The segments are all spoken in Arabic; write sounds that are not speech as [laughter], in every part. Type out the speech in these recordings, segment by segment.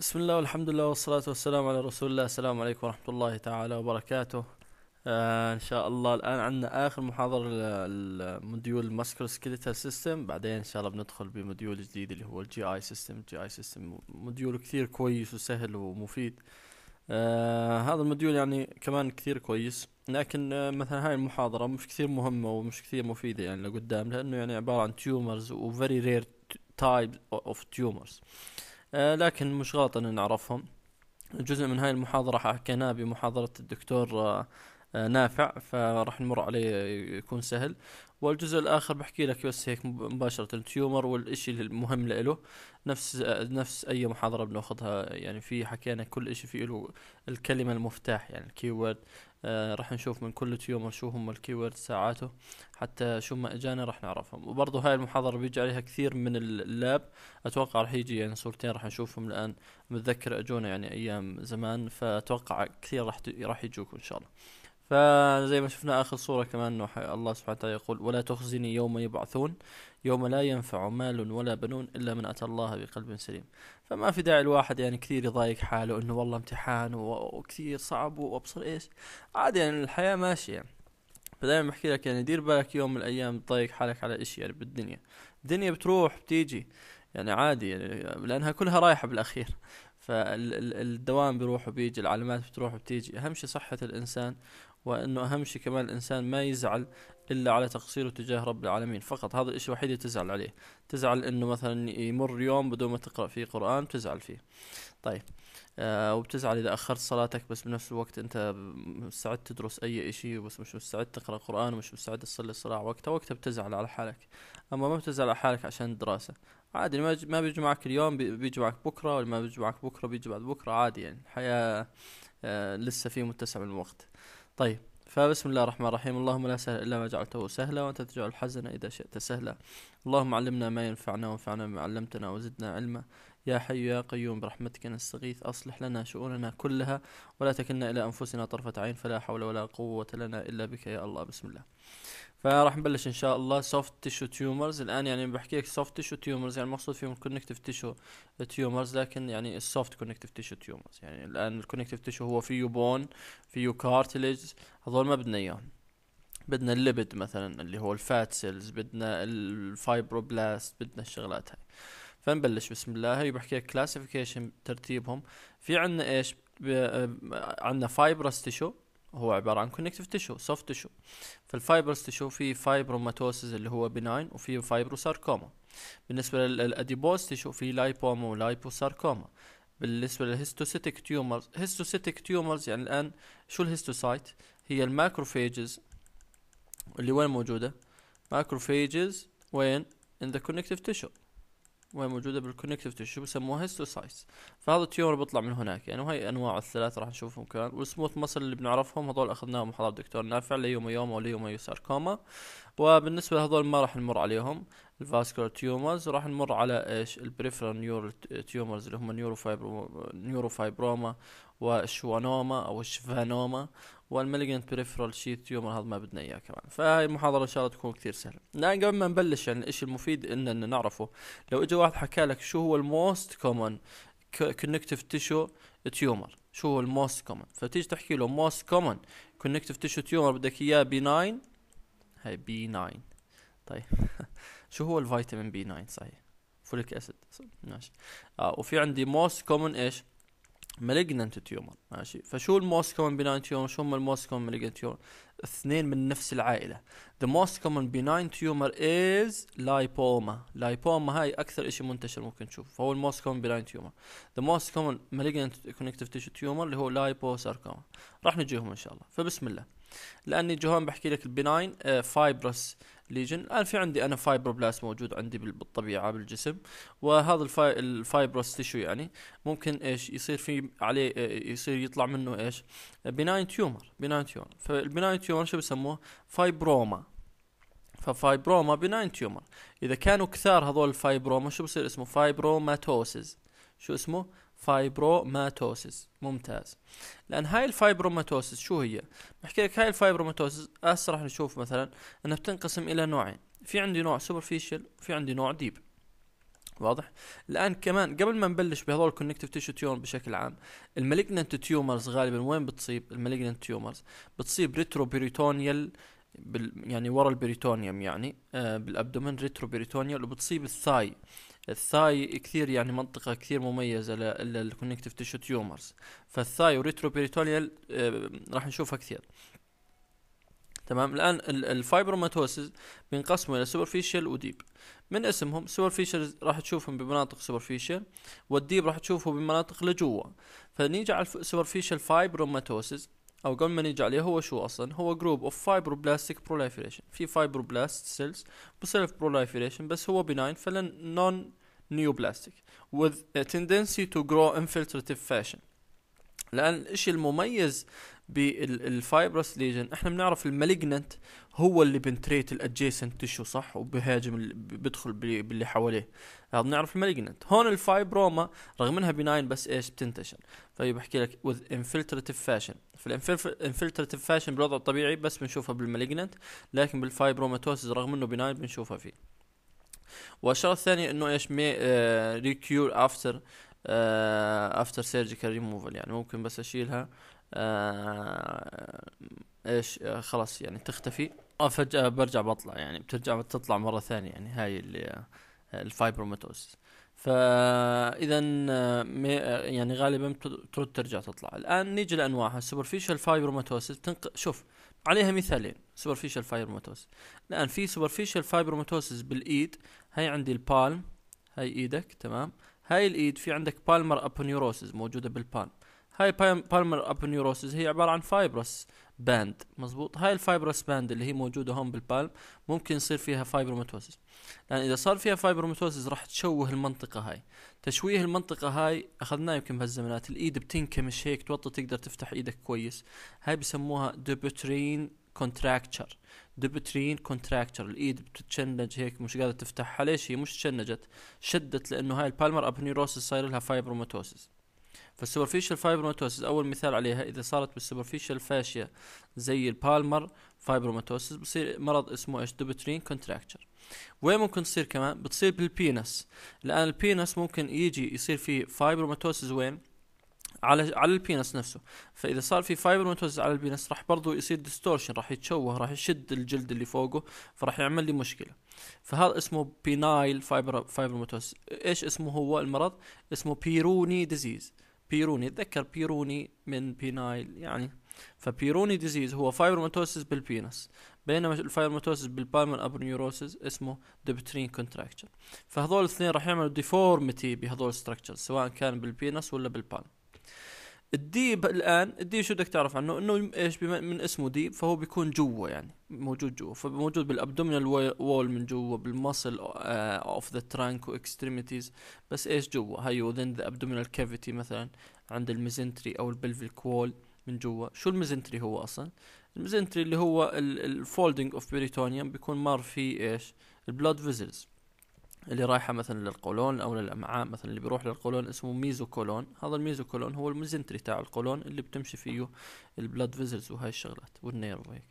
بسم الله والحمد لله والصلاة والسلام على رسول الله السلام عليكم ورحمة الله تعالى وبركاته آه إن شاء الله الآن عندنا آخر محاضرة لموديول ماسكرو سكيليتال سيستم بعدين إن شاء الله بندخل بموديول جديد اللي هو الجي آي سيستم الجي آي سيستم موديول كثير كويس وسهل ومفيد آه هذا الموديول يعني كمان كثير كويس لكن آه مثلا هاي المحاضرة مش كثير مهمة ومش كثير مفيدة يعني لقدام لأنه يعني عبارة عن تيومرز وفيري رير تايب اوف تيومرز آه آه، لكن مش غلط ان نعرفهم جزء من هاي المحاضرة حكيناه بمحاضرة الدكتور آه، آه، نافع فراح نمر عليه يكون سهل والجزء الاخر بحكي لك بس هيك مباشره تيومر والشيء المهم له نفس نفس اي محاضره بناخذها يعني في حكينا كل شيء في له الكلمه المفتاح يعني الكي وورد آه، راح نشوف من كل تيومر شو هم الكي وورد ساعاته حتى شو ما اجانا راح نعرفهم وبرضه هاي المحاضرة بيجي عليها كثير من اللاب اتوقع راح يجي يعني صورتين راح نشوفهم الان متذكر اجونا يعني ايام زمان فاتوقع كثير راح راح يجوك ان شاء الله فزي ما شفنا اخر صوره كمان انه الله سبحانه وتعالى يقول ولا تخزني يوم يبعثون يوم لا ينفع مال ولا بنون الا من اتى الله بقلب سليم فما في داعي الواحد يعني كثير يضايق حاله انه والله امتحان وكثير صعب وابصر ايش عادي يعني الحياه ماشيه يعني. فدائما بحكي لك يعني دير بالك يوم من الايام تضايق حالك على اشي يعني بالدنيا الدنيا بتروح بتيجي يعني عادي يعني لانها كلها رايحه بالاخير [laughs] فالدوام بيروح وبيجي العلامات بتروح وبتيجي اهم شيء صحه الانسان وانه اهم شيء كمان الانسان ما يزعل الا على تقصيره تجاه رب العالمين فقط هذا الشيء الوحيد اللي تزعل عليه تزعل انه مثلا يمر يوم بدون ما تقرا فيه قران بتزعل فيه طيب آه وبتزعل اذا اخرت صلاتك بس بنفس الوقت انت مستعد تدرس اي شيء بس مش مستعد تقرا قران ومش مستعد تصلي الصلاه وقتها وقتها بتزعل على حالك اما ما بتزعل على حالك عشان الدراسه عادي ما بيجي معك اليوم بيجي معك بكره واللي ما بيجي معك بكره بيجي بعد بكره عادي يعني الحياه آه لسه في متسع من الوقت طيب فبسم الله الرحمن الرحيم اللهم لا سهل إلا ما جعلته سهلا وأنت تجعل الحزن إذا شئت سهلا اللهم علمنا ما ينفعنا وانفعنا بما علمتنا وزدنا علما يا حي يا قيوم برحمتك نستغيث أصلح لنا شؤوننا كلها ولا تكلنا إلى أنفسنا طرفة عين فلا حول ولا قوة لنا إلا بك يا الله بسم الله فراح نبلش ان شاء الله سوفت تيشو تيومرز الان يعني بحكي لك سوفت تيشو تيومرز يعني المقصود فيهم الكونكتيف تيشو تيومرز لكن يعني السوفت كونكتيف تيشو تيومرز يعني الان الكونكتيف تيشو هو فيه بون فيه كارتليج هذول ما بدنا اياهم بدنا الليبد مثلا اللي هو الفات سيلز بدنا الفايبروبلاست بدنا الشغلات هاي فنبلش بسم الله هي بحكي لك كلاسيفيكيشن ترتيبهم في عندنا ايش آه، عندنا فايبرس تيشو هو عبارة عن كونكتيف تيشو سوفت تيشو في الفايبرز تشو في فايبروماتوسيس اللي هو بناين وفي فايبروساركوما بالنسبة للأديبوز تيشو في لايبوما ولايبوساركوما بالنسبة للهيستوسيتيك تيومرز هيستوسيتيك تيومرز يعني الآن شو الهيستوسايت هي الماكروفاجز اللي وين موجودة ماكروفاجز وين ان ذا كونكتيف تيشو وهي موجوده بالكونكتيف تشو بسموها هيستوسايتس فهذا التيومر بيطلع من هناك يعني وهي انواع الثلاث راح نشوفهم كمان والسموث مصر اللي بنعرفهم هذول اخذناهم محاضره دكتور نافع ليوميوما وليوميو ساركوما وبالنسبه لهذول ما راح نمر عليهم الفاسكولار تيومرز راح نمر على ايش البريفرال نيورال تيومرز اللي هم نيورو فايبروما والشوانوما او الشفانوما والمليجنت بريفرال شيت تيومر هذا ما بدنا اياه كمان فهاي المحاضره ان شاء الله تكون كثير سهله لان قبل ما نبلش يعني الشيء المفيد انه نعرفه لو اجى واحد حكى لك شو هو الموست كومن كونكتيف تيشو تيومر شو هو الموست كومن فتيجي تحكي له موست كومن كونكتيف تيشو تيومر بدك اياه بي 9 هاي بي 9 طيب [laughs] شو هو الفيتامين بي 9 صحيح فوليك اسيد ماشي آه وفي عندي موست كومن ايش مالجننت تيومر ماشي فشو الموست كومن بيناين تيومر شو هم الموست كومن مالجننت تيومر اثنين من نفس العائله ذا موست كومن benign تيومر از لايبوما لايبوما هاي اكثر شيء منتشر ممكن تشوف فهو الموست كومن benign تيومر ذا موست كومن malignant كونكتيف تيشو تيومر اللي هو لايبوساركوما راح نجيهم ان شاء الله فبسم الله لاني جوهان بحكي لك البناين فايبرس uh, ليجن الان في عندي انا فايبروبلاست موجود عندي بالطبيعه بالجسم وهذا الفاي... الفايبروس تشو يعني ممكن ايش يصير في عليه إيه، يصير يطلع منه ايش بناين تيومر بناين تيومر فالبناين تيومر شو بسموه فايبروما ففايبروما بناين تيومر اذا كانوا كثار هذول الفايبروما شو بصير اسمه فايبروماتوسز شو اسمه فايبروماتوسيس ممتاز لان هاي الفايبروماتوسيس شو هي بحكي لك هاي الفايبروماتوسيس هسه راح نشوف مثلا انها بتنقسم الى نوعين في عندي نوع سوبرفيشل وفي عندي نوع ديب واضح الان كمان قبل ما نبلش بهذول الكونكتيف تيشو تيوم بشكل عام المالجننت تيومرز غالبا وين بتصيب المالجننت تيومرز بتصيب ريتروبيريتونيال بال يعني ورا البريتونيوم يعني آه بالابدومين ريتروبيريتونيال وبتصيب الثاي الثاي كثير يعني منطقة كثير مميزة للكونكتيف تيشو تيومرز فالثاي بيريتونيال آه، راح نشوفها كثير تمام الان الفايبروماتوسز بينقسموا الى سوبرفيشال وديب من اسمهم سوبرفيشال راح تشوفهم بمناطق سوبرفيشال والديب راح تشوفه بمناطق لجوا فنيجي على السوبرفيشال فايبروماتوسز او قبل ما نيجي عليه هو شو اصلا هو جروب اوف فايبروبلاستيك بروليفريشن في فايبروبلاست سيلز وسيلف بروليفريشن بس هو بناين فلن نون neoplastic with a tendency to grow infiltrative fashion لان الشيء المميز بالفايبرس ليجن احنا بنعرف المالجننت هو اللي بنتريت الادجيسنت تشو صح وبهاجم بيدخل باللي حواليه هذا بنعرف المالجننت هون الفايبروما رغم انها بناين بس ايش بتنتشر فهي طيب بحكي لك with infiltrative fashion الانفلتراتيف فاشن بالوضع الطبيعي بس بنشوفها بالمالجننت لكن بالفايبروماتوسز رغم انه بناين بنشوفها فيه والشغله الثانيه انه ايش مي ريكيور افتر افتر سيرجيكال ريموفال يعني ممكن بس اشيلها آه ايش آه خلاص يعني تختفي فجأة برجع بطلع يعني بترجع بتطلع مرة ثانية يعني هاي اللي آه، الفايبروماتوس فاذا آه، آه، يعني غالبا ترد ترجع تطلع الان نيجي لانواعها السوبرفيشال فايبروماتوسيس تنق... شوف عليها مثالين سوبرفيشال فايبروماتوز الان في سوبرفيشال فايبروماتوزز بالايد هاي عندي البالم هاي ايدك تمام هاي الايد في عندك بالمر ابونيوروسز موجوده بالبالم هاي بالمر ابونيوروسز هي عباره عن فايبرس باند مزبوط هاي الفايبروس باند اللي هي موجوده هون بالبالم ممكن يصير فيها فايبروماتوزس لان اذا صار فيها فايبروماتوزس راح تشوه المنطقه هاي تشويه المنطقه هاي اخذناه يمكن بهالزمانات الايد بتنكمش هيك توطي تقدر تفتح ايدك كويس هاي بسموها دوبترين كونتراكتشر دوبترين كونتراكتشر الايد بتتشنج هيك مش قادره تفتحها ليش هي مش تشنجت شدت لانه هاي البالمر ابنيروسس صاير لها فايبروماتوسيس فالسوبرفيشال فايبروماتوسيس اول مثال عليها اذا صارت بالسوبرفيشال فاشيا زي البالمر فايبروماتوسيس بصير مرض اسمه ايش دوبترين كونتراكتشر وين ممكن تصير كمان بتصير بالبينس الان البينس ممكن يجي يصير فيه فايبروماتوسيس وين على على البينس نفسه فاذا صار في فايبروماتوز على البينس راح برضه يصير ديستورشن راح يتشوه راح يشد الجلد اللي فوقه فراح يعمل لي مشكله فهذا اسمه بينايل فايبر فايبروماتوز ايش اسمه هو المرض اسمه بيروني ديزيز بيروني اتذكر بيروني من بينايل يعني فبيروني ديزيز هو فايبروماتوسيس بالبينس بينما الفايبروماتوسيس بالبالمر ابنيوروسيس اسمه دبترين كونتراكتشر فهذول الاثنين راح يعملوا ديفورميتي بهذول الستركتشرز سواء كان بالبينس ولا بالبالم الديب الان الديب شو بدك تعرف عنه انه ايش من اسمه ديب فهو بيكون جوا يعني موجود جوا فموجود بالابدومينال وول من جوا بالمسل اوف ذا ترانك واكستريميتيز بس ايش جوا هي وذين ذا ابدومينال كافيتي مثلا عند الميزنتري او البلفيك وول من جوا شو الميزنتري هو اصلا الميزنتري اللي هو الفولدنج اوف بريتونيوم بيكون مار فيه ايش البلود فيزلز اللي رايحة مثلا للقولون أو للأمعاء مثلا اللي بيروح للقولون اسمه ميزوكولون هذا الميزوكولون هو المزنتري تاع القولون اللي بتمشي فيه البلاد فيزلز وهاي الشغلات والنير وهيك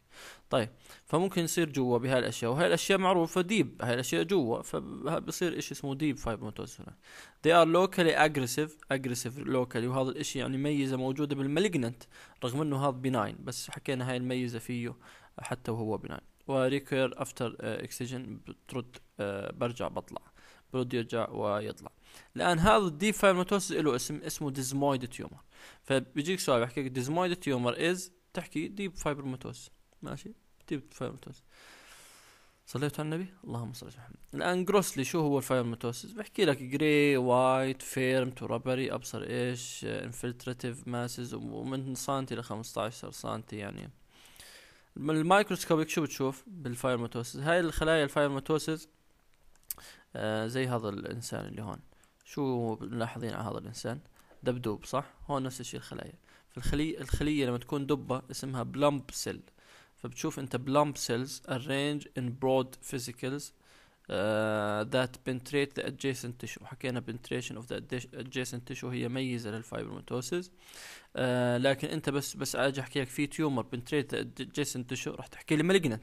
طيب فممكن يصير جوا بهاي الأشياء وهاي الأشياء معروفة ديب هاي الأشياء جوا فبصير إشي اسمه ديب فايبروماتوز هناك they are locally aggressive aggressive locally وهذا الإشي يعني ميزة موجودة بالمالجنت رغم إنه هذا بناين بس حكينا هاي الميزة فيه حتى وهو بناين وريكوير افتر اكسجين بترد uh, برجع بطلع برد يرجع ويطلع الان هذا الديب فايل له اسم اسمه ديزمويد تيومر فبيجيك سؤال بحكي لك ديزمويد تيومر از تحكي ديب فايبر ميتوسس ماشي ديب فايبر ميتوسس صليت على النبي اللهم صل على محمد الان جروسلي شو هو الفايبروميتوسيس بحكي لك جري وايت فيرم تو ربري ابصر ايش انفلتراتيف uh, ماسز ومن سنتي ل 15 سنتي يعني المايكروسكوبك شو بتشوف بالفاير ميتوسز هاي الخلايا الفاير ميتوسز آه زي هذا الانسان اللي هون شو ملاحظين على هذا الانسان دبدوب صح هون نفس الشيء الخلايا فالخلية الخلية لما تكون دبة اسمها بلمب سيل فبتشوف انت بلمب سيلز arrange in broad vesicles ذات بنتريت ذا ادجيسنت تشو حكينا بنتريشن اوف ذا ادجيسنت تشو هي ميزة للفايبروميتوسيس آه، uh, لكن انت بس بس اجي احكي لك في تيومر بنتريت ذا ادجيسنت تشو راح تحكي لي malignant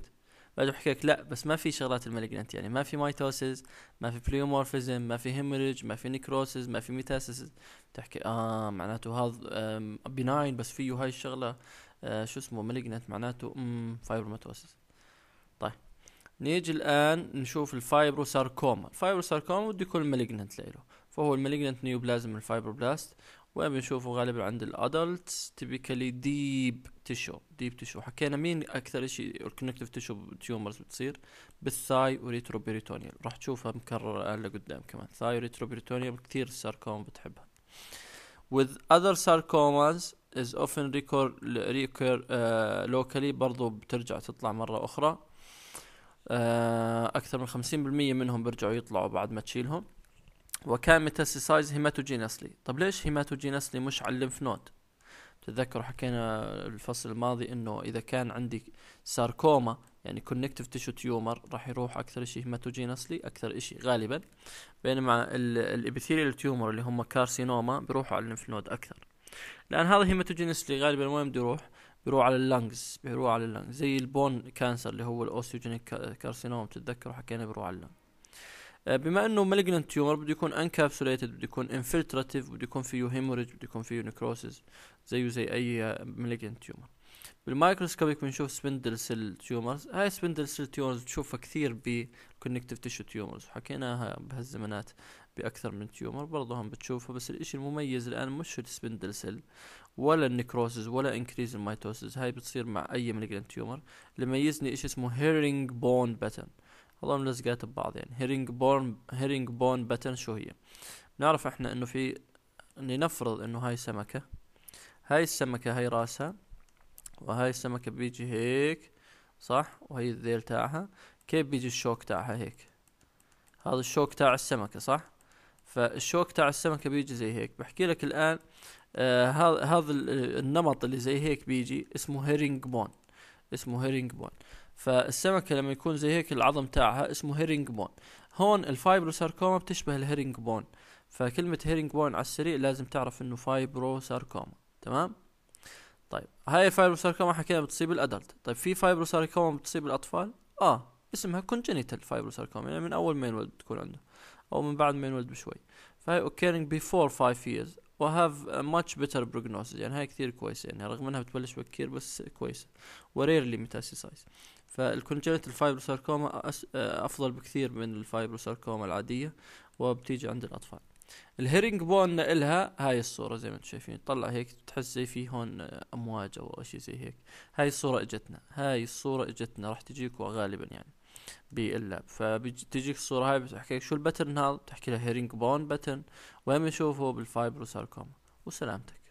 بعد بحكي لك لا بس ما في شغلات المالجنت يعني ما في مايتوسيس ما في بليومورفيزم ما في هيموريج ما في نيكروسيس ما في ميتاسيس تحكي اه معناته هذا بناين بس فيه هاي الشغله آه شو اسمه مالجنت معناته امم فايبروماتوسيس طيب نيجي الان نشوف الفايبروساركوما الفايبروساركوما بده يكون مالجننت له فهو المالجننت نيوبلازم من الفايبروبلاست وين بنشوفه غالبا عند الادلت تيبيكالي ديب تيشو ديب تيشو حكينا مين اكثر شيء الكونكتيف تيشو تيومرز بتصير بالثاي وريتروبيريتونيال راح تشوفها مكرره لقدام كمان ثاي وريتروبيريتونيال كثير الساركوما بتحبها with other sarcomas is often recur, recur uh, locally برضو بترجع تطلع مرة أخرى آه، أكثر من 50% منهم بيرجعوا يطلعوا بعد ما تشيلهم وكان ميتاسيسايز هيماتوجينسلي طب ليش هيماتوجينسلي مش على الليمف نود تتذكروا حكينا الفصل الماضي انه اذا كان عندي ساركوما يعني كونكتيف تيشو تيومر راح يروح اكثر شيء هيماتوجينسلي اكثر شيء غالبا بينما الابيثيريال تيومر اللي هم كارسينوما بيروحوا على الليمف نود اكثر لان هذا هيماتوجينسلي غالبا وين بده يروح بيروح على اللنجز بيروح على اللنجز زي البون كانسر اللي هو الاوسيوجينيك كارسينوم بتتذكروا حكينا بيروح على اللنجز آه، بما انه مالجنت تيومر بده يكون انكابسوليتد بده يكون انفلتراتيف بده يكون فيه هيموريج بده يكون فيه نكروسيس زيه زي اي مالجنت تيومر بالمايكروسكوبيك بنشوف سبندل سيل تيومرز هاي سبندل سيل تيومرز بتشوفها كثير ب كونكتيف تيشو تيومرز وحكيناها بهالزمانات باكثر من تيومر برضو هم بتشوفها بس الاشي المميز الان مش السبندل سيل ولا النكروسز ولا انكريز الميتوسز هاي بتصير مع اي مليجرين تيومر اللي ميزني اشي اسمه هيرنج بون باتن والله ملزقات ببعض يعني هيرنج بون هيرينج بون باتن شو هي بنعرف احنا انه في لنفرض انه هاي سمكة هاي السمكة هاي راسها وهاي السمكة بيجي هيك صح وهي الذيل تاعها كيف بيجي الشوك تاعها هيك هذا الشوك تاع السمكة صح فالشوك تاع السمكة بيجي زي هيك بحكي لك الآن هذا آه هذا النمط اللي زي هيك بيجي اسمه هيرنج بون اسمه هيرنج بون فالسمكة لما يكون زي هيك العظم تاعها اسمه هيرنج بون هون الفايبروساركوما بتشبه الهيرنج بون فكلمة هيرنج بون على السريع لازم تعرف انه فايبروساركوما تمام طيب هاي الفايبروساركوما حكينا بتصيب الادلت طيب في فايبروساركوما بتصيب الاطفال اه اسمها congenital fibrosarcoma يعني من اول ما ينولد تكون عنده او من بعد ما ينولد بشوي فهي occurring before 5 years و a much better prognosis يعني هاي كثير كويسه يعني رغم انها بتبلش بكير بس كويسه و metastasize فال فالكونجنتال فايبروساركوما افضل بكثير من الفايبروساركوما العاديه وبتيجي عند الاطفال الهيرنج بون لها هاي الصورة زي ما انتم شايفين تطلع هيك تحس زي في هون أمواج أو شيء زي هيك هاي الصورة إجتنا هاي الصورة إجتنا راح تجيكوا غالبا يعني باللعب فبتجيك الصوره هاي بتحكي شو البترن هذا بتحكي له هيرنج بون بترن وين بنشوفه بالفايبروساركوما وسلامتك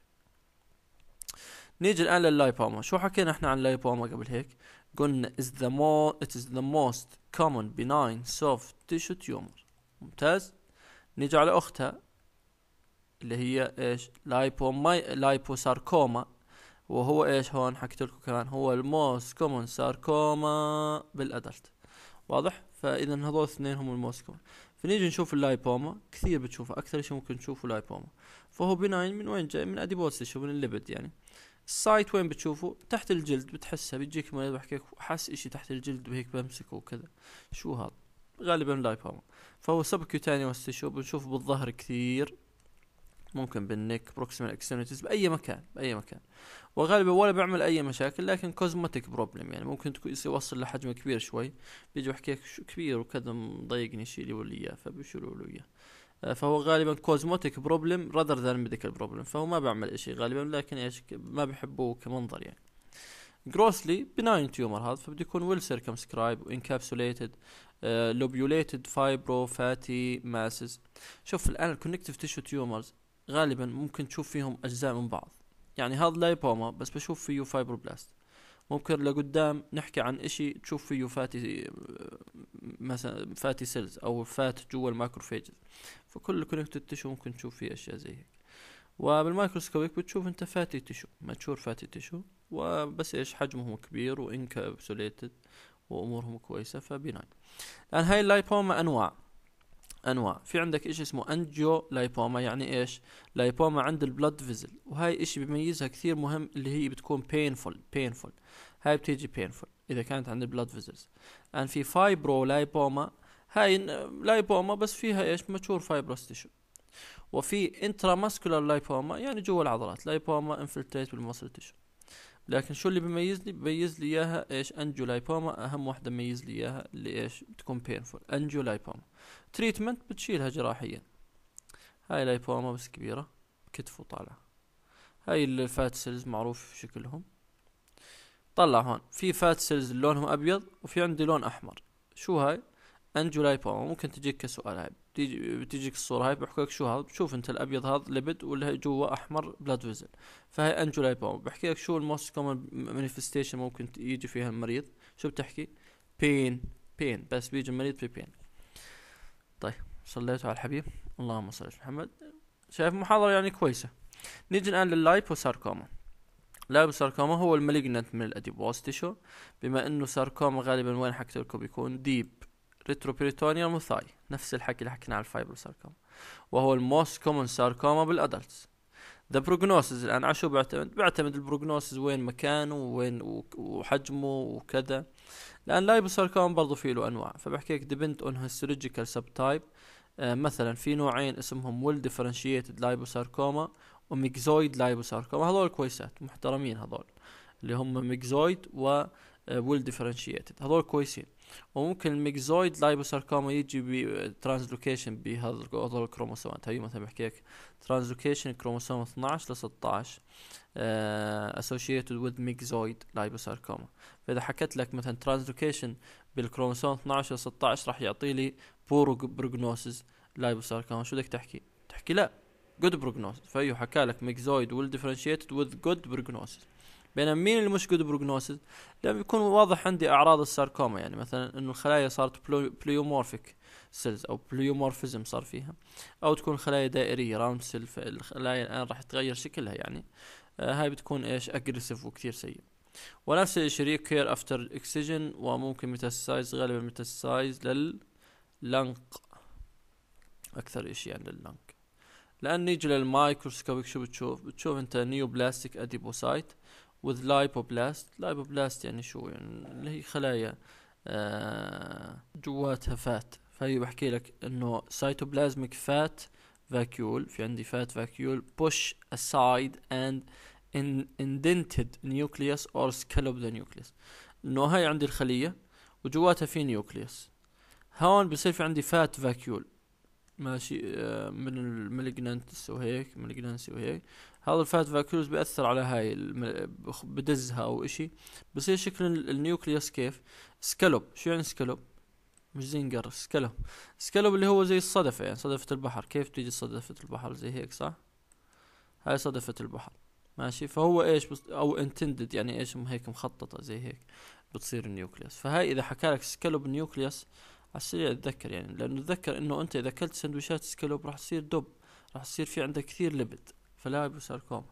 نيجي الان لللايبوما شو حكينا احنا عن اللايبوما قبل هيك قلنا is the more it is the most common benign soft tissue tumor ممتاز نيجي على اختها اللي هي ايش لايبوماي لايبوساركوما وهو ايش هون حكيت لكم كمان هو الموست كومون ساركوما بالادلت واضح فاذا هذول الاثنين هم الموسكون فنيجي نشوف اللايبوما كثير بتشوفه اكثر شيء ممكن تشوفه لايبوما فهو بناين من وين جاي من اديبوس تشوف من الليبد يعني السايت وين بتشوفه تحت الجلد بتحسها بيجيك بحكي بحكيك حاس اشي تحت الجلد بهيك بمسكه وكذا شو هذا غالبا لايبوما فهو سب كيوتانيوس تشو بنشوفه بالظهر كثير ممكن بالنك بروكسيمال اكسترنتيز باي مكان باي مكان وغالبا ولا بعمل اي مشاكل لكن كوزمتيك بروبلم يعني ممكن يوصل لحجم كبير شوي بيجي يحكي لك كبير وكذا مضايقني شيء لي اياه فبيشيلوا له اياه آه، فهو غالبا كوزموتيك بروبلم راذر ذان ميديكال بروبلم فهو ما بعمل اشي غالبا لكن ايش ما بحبوه كمنظر يعني جروسلي بناين تيومر هذا فبده يكون ويل سيركمسكرايب وانكابسوليتد لوبيوليتد فايبرو فاتي ماسز شوف الان الكونكتيف تيشو تيومرز غالبا ممكن تشوف فيهم أجزاء من بعض يعني هذا لايبوما بس بشوف فيه فايبروبلاست ممكن لقدام نحكي عن اشي تشوف فيه فاتي مثلا فاتي سيلز او فات جوا الماكروفيجز فكل كونكتد تشو ممكن تشوف فيه اشياء زي هيك وبالمايكروسكوبيك بتشوف انت فاتي تشو ماتشور فاتي تشو وبس ايش حجمهم كبير وانكابسوليتد وامورهم كويسه فبناء الان هاي اللايبوما انواع انواع في عندك إشي اسمه انجيو لايبوما يعني ايش لايبوما عند البلد فيزل وهاي إشي بيميزها كثير مهم اللي هي بتكون بينفول بينفول هاي بتيجي بينفول اذا كانت عند البلد فيزلز ان في فايبرو لايبوما هاي لايبوما بس فيها ايش ماتشور فايبروس تيشو وفي انترا ماسكولار لايبوما يعني جوا العضلات لايبوما انفلتريت بالمصل تيشو لكن شو اللي بيميزني بيميز لي اياها ايش انجيو لايبوما اهم واحده بيميز لي اياها اللي ايش بتكون بينفول انجيو لايبوما تريتمنت بتشيلها جراحيا هاي لايبوما بس كبيرة كتف وطالعة هاي الفات سيلز معروف شكلهم طلع هون في فات سيلز لونهم ابيض وفي عندي لون احمر شو هاي انجولايبوما ممكن تجيك كسؤال هاي بتجيك الصورة هاي بحكيك شو هذا بتشوف انت الابيض هذا لبد واللي جوا احمر بلاد فيزل فهي انجولايبوما بحكي لك شو الموست كومن مانيفستيشن ممكن يجي فيها المريض شو بتحكي بين بين بس بيجي المريض في بين طيب صليتوا على الحبيب اللهم صل على محمد شايف محاضرة يعني كويسة نيجي الآن لللايبوساركوما اللايبوساركوما هو المالجنت من الأديبوز تيشو بما إنه ساركوما غالبا وين حكيت لكم بيكون ديب ريتروبيريتونيوم وثاي نفس الحكي اللي حكينا على الفايبروساركوما وهو الموست كومن ساركوما بالأدلتس ذا بروجنوسز الان على شو بيعتمد؟ بيعتمد البروجنوسز وين مكانه وين وحجمه وكذا لان ساركوم برضو في له انواع فبحكي لك ديبند اون هيستولوجيكال سب تايب مثلا في نوعين اسمهم ويل ديفرنشيتد لايبوساركوما وميكزويد لايبوساركوما هذول كويسات محترمين هذول اللي هم ميكزويد و ويل آه، ديفرنشيتد هذول كويسين وممكن الميكزويد لايبوساركوما يجي بترانزلوكيشن بهذا الكروموسومات هي مثلا بحكي لك ترانزلوكيشن كروموسوم 12 ل 16 اسوشيتد وذ ميكزويد لايبوساركوما فاذا حكيت لك مثلا ترانزلوكيشن بالكروموسوم 12 ل 16 راح يعطي لي بور بروجنوسز لايبوساركوما شو بدك تحكي؟ تحكي لا جود بروجنوسز فايو حكى لك ميكزويد ويل ديفرنشيتد وذ جود بروجنوسز بينما مين اللي مش جود بروجنوسز؟ لما يكون واضح عندي اعراض الساركوما يعني مثلا انه الخلايا صارت بليومورفيك سيلز او بليومورفيزم صار فيها او تكون خلايا دائريه راوند سيل الخلايا الان راح تغير شكلها يعني آه هاي بتكون ايش اجريسيف وكثير سيء ونفس الشيء ريكير افتر الاكسجن وممكن ميتاسايز غالبا ميتاسايز لللنق اكثر اشي يعني اللنق لان نيجي للمايكروسكوبيك شو بتشوف بتشوف انت نيو بلاستيك اديبوسايت with lipoblast lipoblast يعني شو يعني اللي هي خلايا آه، جواتها فات فهي بحكي لك انه cytoplasmic fat vacuole في عندي fat vacuole push aside and in indented nucleus or scallop the nucleus انه هاي عندي الخلية وجواتها في نيوكليوس هون بصير في عندي فات فاكيول ماشي آه، من المالجنانتس وهيك مالجنانسي وهيك هذا الفات فاكيوز بيأثر على هاي بدزها او اشي بصير شكل النيوكليوس كيف سكالوب شو يعني سكالوب مش زينجر سكالوب سكالوب اللي هو زي الصدفة يعني صدفة البحر كيف تيجي صدفة البحر زي هيك صح هاي صدفة البحر ماشي فهو ايش بص... او انتندد يعني ايش هيك مخططة زي هيك بتصير النيوكليوس فهاي اذا حكالك سكالوب نيوكليوس السريع اتذكر يعني لانه اتذكر انه انت اذا اكلت سندويشات سكالوب راح تصير دب راح يصير في عندك كثير لبد فلايبوس ساركوما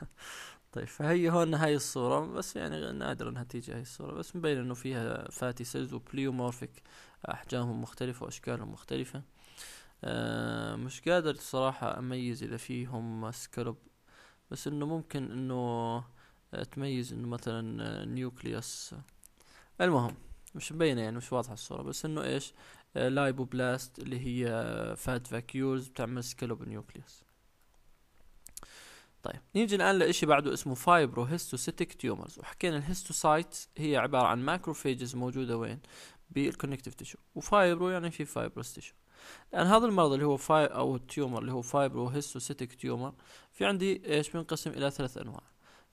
[laughs] طيب فهي هون هاي الصورة بس يعني نادر انها تيجي هاي الصورة بس مبين انه فيها فاتي سيلز وبليومورفيك احجامهم مختلفة واشكالهم مختلفة أه مش قادر الصراحة اميز اذا فيهم سكالوب بس انه ممكن انه تميز انه مثلا نيوكليوس المهم مش مبينه يعني مش واضحه الصوره بس انه ايش آه، لايبوبلاست اللي هي فات فاكيولز بتعمل سكيلوب نيوكليوس طيب نيجي الان لشيء بعده اسمه فايبرو هيستوسيتيك تيومرز وحكينا الهيستوسايت هي عباره عن ماكروفيجز موجوده وين بالكونكتيف تيشو وفايبرو يعني في فايبروس تيشو الان هذا المرض اللي هو فاي او التيومر اللي هو فايبرو هيستوسيتيك تيومر في عندي ايش بينقسم الى ثلاث انواع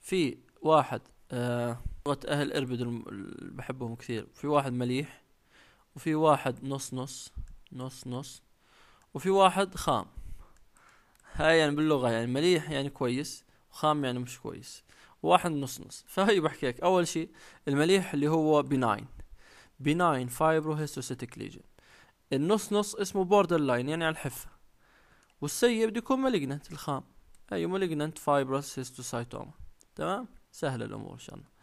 في واحد آه لغة أهل إربد اللي بحبهم كثير في واحد مليح وفي واحد نص نص نص نص وفي واحد خام هاي يعني باللغة يعني مليح يعني كويس وخام يعني مش كويس واحد نص نص فهي بحكي لك أول شيء المليح اللي هو بناين بناين فايبروهيستوسيتيك ليجن النص نص اسمه بوردر لاين يعني على الحفة والسيء بده يكون مالجننت الخام أي مالجننت فايبروس هيستوسايتوما تمام سهلة الأمور إن شاء الله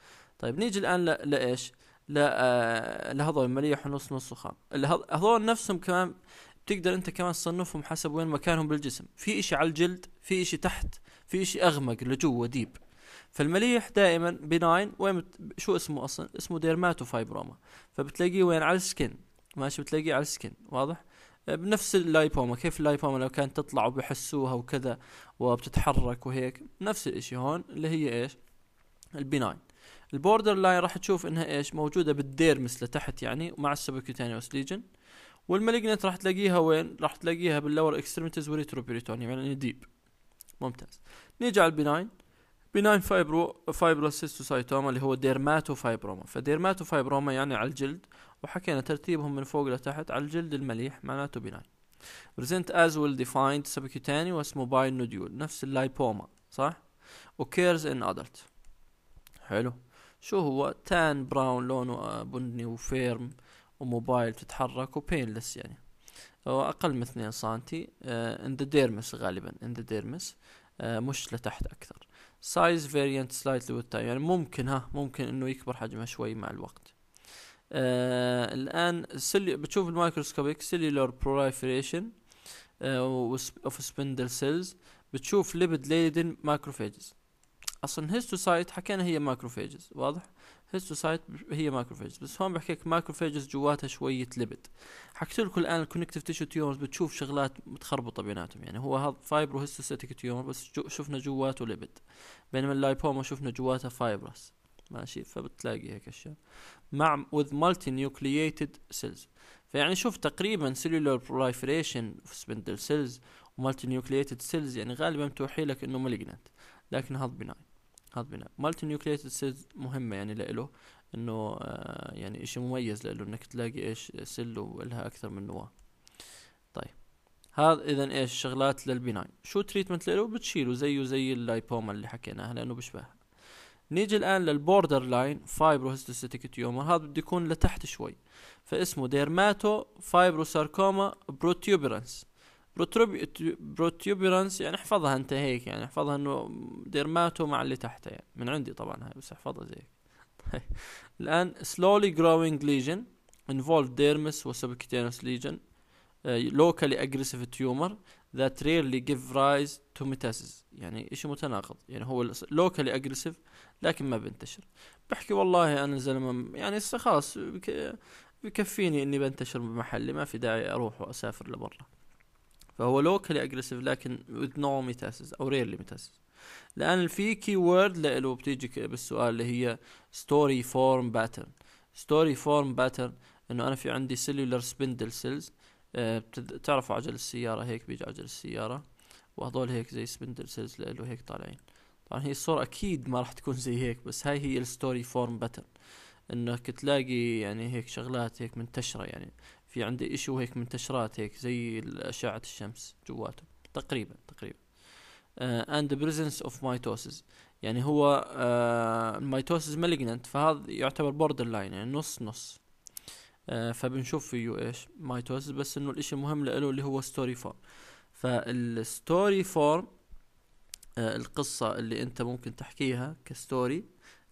طيب نيجي الان لايش؟ لا آه، لهذول مليح ونص نص وخام هذول نفسهم كمان بتقدر انت كمان تصنفهم حسب وين مكانهم بالجسم في اشي على الجلد في اشي تحت في اشي اغمق لجوه ديب فالمليح دائما بناين وين شو اسمه اصلا اسمه ديرماتوفايبروما فبتلاقيه وين على السكن ماشي بتلاقيه على السكن واضح آه، بنفس اللايبوما كيف اللايبوما لو كانت تطلع وبحسوها وكذا وبتتحرك وهيك نفس الاشي هون اللي هي ايش البناين البوردر لاين راح تشوف انها ايش موجوده بالديرمس لتحت يعني مع السبكيوتانيوس ليجن والمالجنت راح تلاقيها وين راح تلاقيها باللور اكستريميتيز وريتروبريتونيوم يعني ديب ممتاز نيجي على البناين بناين فايبرو فايبروسيستوسايتوما اللي هو ديرماتو فايبروما فديرماتو فايبروما يعني على الجلد وحكينا ترتيبهم من فوق لتحت على الجلد المليح معناته بناين present as well defined subcutaneous mobile nodule نفس اللايبوما صح وكيرز ان adult حلو شو هو تان براون لونه بني وفيرم وموبايل تتحرك وبينلس يعني هو اقل من 2 سنتي آه، ديرمس غالبا ديرمس آه، مش لتحت اكثر سايز فيرينت سلايتلي وذ تايم يعني ممكن ها ممكن انه يكبر حجمه شوي مع الوقت آه الان سلي بتشوف المايكروسكوبيك سيلولر بروليفريشن اوف سبندل سيلز بتشوف ليبيد ليدن ماكروفاجز اصلا هيستوسايت حكينا هي ماكروفيجز واضح هيستوسايت هي ماكروفيجز بس هون بحكي لك ماكروفيجز جواتها شويه لبد حكيت لكم الان الكونكتيف تيشو تيومرز بتشوف شغلات متخربطه بيناتهم يعني هو هذا فايبرو هيستوسيتيك تيومر بس جو شفنا جواته لبد بينما اللايبوما شفنا جواتها فايبرس ماشي فبتلاقي هيك اشياء مع with multi nucleated cells فيعني شوف تقريبا cellular proliferation في spindle cells ومالتي nucleated cells يعني غالبا بتوحي لك انه مالجنت لكن هذا benign هذا بناء مالتي نيوكليتد سيلز مهمه يعني لإله انه آه، يعني اشي مميز لإله انك تلاقي ايش سل ولها اكثر من نواه طيب هذا اذا ايش شغلات للبناء شو تريتمنت لإله بتشيله زيه زي اللايبوما اللي حكيناها لانه بيشبهها نيجي الان للبوردر لاين فايبروهيستوسيتيك تيومر هذا بده يكون لتحت شوي فاسمه ديرماتو فايبروساركوما بروتيوبرانس بروتيوبرانس يعني احفظها انت هيك يعني احفظها انه ديرماتو مع اللي تحته يعني من عندي طبعا هاي بس احفظها زي هيك [laughs] الان slowly growing lesion involved dermis وسبكتينوس lesion لوكالي آه، locally aggressive tumor that جيف رايز rise to يعني شيء متناقض يعني هو لوكالي aggressive لكن ما بينتشر بحكي والله انا زلمه يعني خلاص بكفيني اني بنتشر بمحلي ما في داعي اروح واسافر لبرا فهو لوكالي اجريسيف لكن with no metastasis او rarely metastasis لان في كي وورد له بتيجي بالسؤال اللي هي ستوري فورم باترن ستوري فورم باترن انه انا في عندي سيلولر سبندل سيلز بتعرفوا عجل السيارة هيك بيجي عجل السيارة وهذول هيك زي سبندل سيلز له هيك طالعين طبعا هي الصورة اكيد ما راح تكون زي هيك بس هاي هي الستوري فورم باترن انك تلاقي يعني هيك شغلات هيك منتشرة يعني في عنده ايشو هيك منتشرات هيك زي اشعه الشمس جواته تقريبا تقريبا اند آه، the presence اوف mitosis يعني هو المايتوسز آه، uh, malignant فهذا يعتبر بوردر لاين يعني نص نص uh, فبنشوف فيه ايش mitosis بس انه الاشي مهم له اللي هو ستوري فورم فالستوري فورم uh, القصة اللي انت ممكن تحكيها كستوري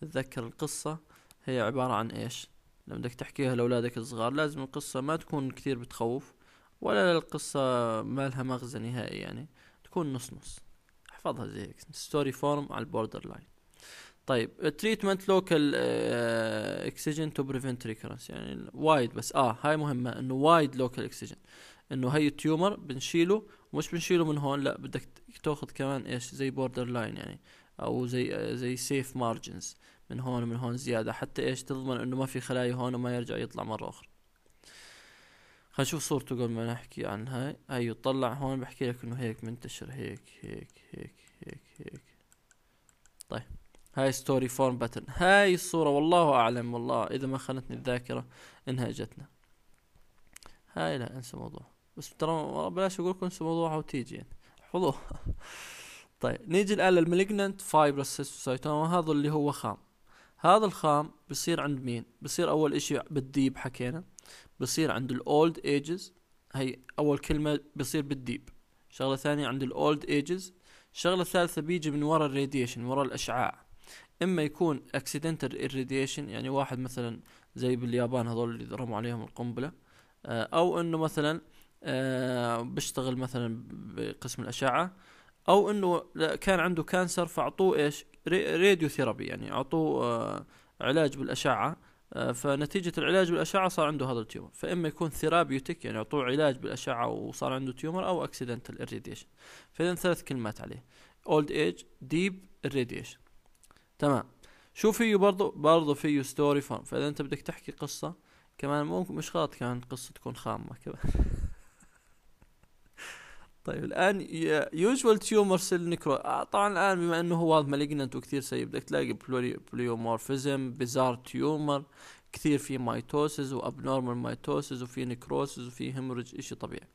تذكر القصة هي عبارة عن ايش لما بدك تحكيها لاولادك الصغار لازم القصه ما تكون كثير بتخوف ولا القصه ما لها مغزى نهائي يعني تكون نص نص احفظها زي هيك ستوري فورم على البوردر لاين طيب تريتمنت لوكال اكسجين تو بريفنت ريكرنس يعني وايد بس اه هاي مهمه انه وايد لوكال اكسجين انه هي التيومر بنشيله مش بنشيله من هون لا بدك تاخذ كمان ايش زي بوردر لاين يعني او زي زي سيف مارجنز من هون ومن هون زياده حتى ايش تضمن انه ما في خلايا هون وما يرجع يطلع مره اخرى خلينا نشوف صورته قبل ما نحكي عن هاي هي أيوة، طلع هون بحكي لك انه هيك منتشر هيك هيك هيك هيك هيك طيب هاي ستوري فورم باترن هاي الصورة والله اعلم والله اذا ما خانتني الذاكرة انها اجتنا هاي لا انسى موضوع بس ترى بلاش اقول لكم انسوا موضوعها وتيجي يعني احفظوها [laughs] طيب نيجي الان للمليجننت فايبرس سايتوما هذا اللي هو خام هذا الخام بصير عند مين بصير اول اشي بالديب حكينا بصير عند الاولد ايجز هي اول كلمة بصير بالديب شغلة ثانية عند الاولد ايجز الشغلة الثالثة بيجي من ورا الراديشن ورا الاشعاع اما يكون اكسيدنتال الراديشن يعني واحد مثلا زي باليابان هذول اللي رموا عليهم القنبلة آه، او انه مثلا آه، بيشتغل مثلا بقسم الاشعه او انه كان عنده كانسر فاعطوه ايش راديو ثيرابي يعني اعطوه آه، علاج بالاشعه آه، فنتيجة العلاج بالأشعة صار عنده هذا التيومر فإما يكون ثيرابيوتيك يعني أعطوه علاج بالأشعة وصار عنده تيومر أو أكسيدنتال الراديشن فإذا ثلاث كلمات عليه اولد ايج ديب الراديشن تمام شو فيه برضه برضه فيه ستوري فورم فإذا أنت بدك تحكي قصة كمان ممكن مش غلط كمان قصة تكون خامة كمان [laughs] طيب الان يوجوال تيومر سيل نكرو طبعا الان بما انه هو مالجننت وكثير سيء بدك تلاقي بليومورفيزم بزار تيومر كثير في مايتوسز وابنورمال مايتوسز وفي نكروسز وفي هيموريج اشي طبيعي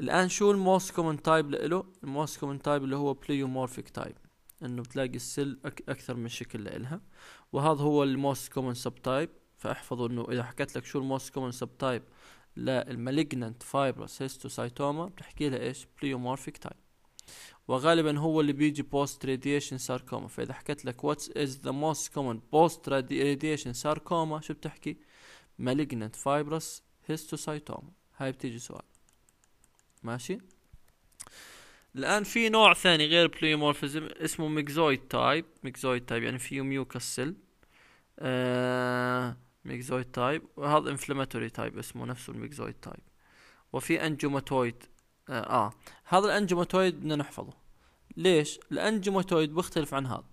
الان شو الموست كومن تايب له الموست كومن تايب اللي هو بليومورفيك تايب انه بتلاقي السيل أك اكثر من شكل لإلها وهذا هو الموست كومن سب تايب فاحفظوا انه اذا حكيت لك شو الموست كومن سب تايب للمالجنانت فايبروس هيستوسايتوما بتحكي لها ايش بليومورفيك تايب وغالبا هو اللي بيجي بوست راديشن ساركوما فاذا حكيت لك واتس از ذا موست كومن بوست راديشن ساركوما شو بتحكي مالجنانت فايبروس هيستوسايتوما هاي بتيجي سؤال ماشي الان في نوع ثاني غير بليومورفيزم اسمه ميكزويد تايب ميكزويد تايب يعني فيه ميوكس سيل آه ميكزويد تايب وهذا انفلاماتوري تايب اسمه نفسه الميكزويد تايب وفي انجوماتويد آه, اه هذا الانجوماتويد بدنا نحفظه ليش الانجوماتويد بيختلف عن هذا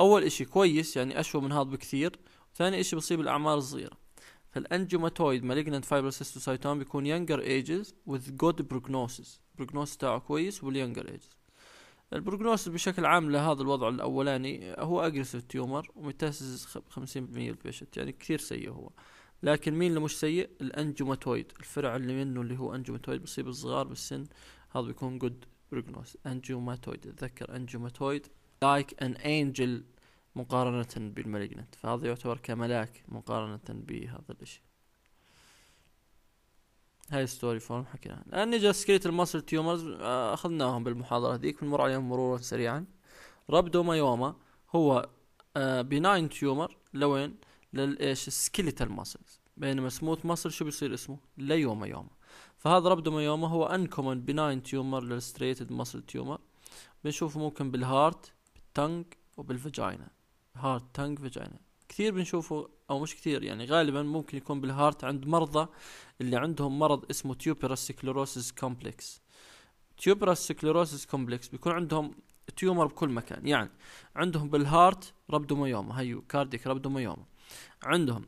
اول اشي كويس يعني اشوى من هذا بكثير ثاني اشي بصيب الاعمار الصغيره فالانجوماتويد فايبر سيستوسايتوم بيكون ينجر ايجز وذ جود بروجنوسيس بروجنوسيس تاعه كويس والينجر ايجز البروجنوس بشكل عام لهذا الوضع الاولاني هو اجريسيف تيومر ومتاسس 50% البيشنت يعني كثير سيء هو لكن مين اللي مش سيء الانجوماتويد الفرع اللي منه اللي هو انجوماتويد بصيب الصغار بالسن هذا بيكون جود بروجنوس انجوماتويد اتذكر انجوماتويد لايك ان انجل مقارنة بالمالجنت فهذا يعتبر كملاك مقارنة بهذا الاشي هاي ستوري فورم حكينا لان جا سكريت الماسل تيومرز آه، اخذناهم بالمحاضره هذيك بنمر عليهم مرورا سريعا رابدومايوما هو آه، بناين تيومر لوين للايش السكيليتال ماسلز بينما سموث ماسل شو بيصير اسمه ليوما يوما فهذا رابدومايوما هو انكومن بناين تيومر للستريتد ماسل تيومر بنشوفه ممكن بالهارت بالتنج وبالفجاينا هارت تنج فجاينا كثير بنشوفه او مش كثير يعني غالبا ممكن يكون بالهارت عند مرضى اللي عندهم مرض اسمه تيوبرس سكلوروسيس كومبلكس تيوبرس سكلوروسيس كومبلكس بيكون عندهم تيومر بكل مكان يعني عندهم بالهارت ربدوميوما هيو كارديك ربدوميوما عندهم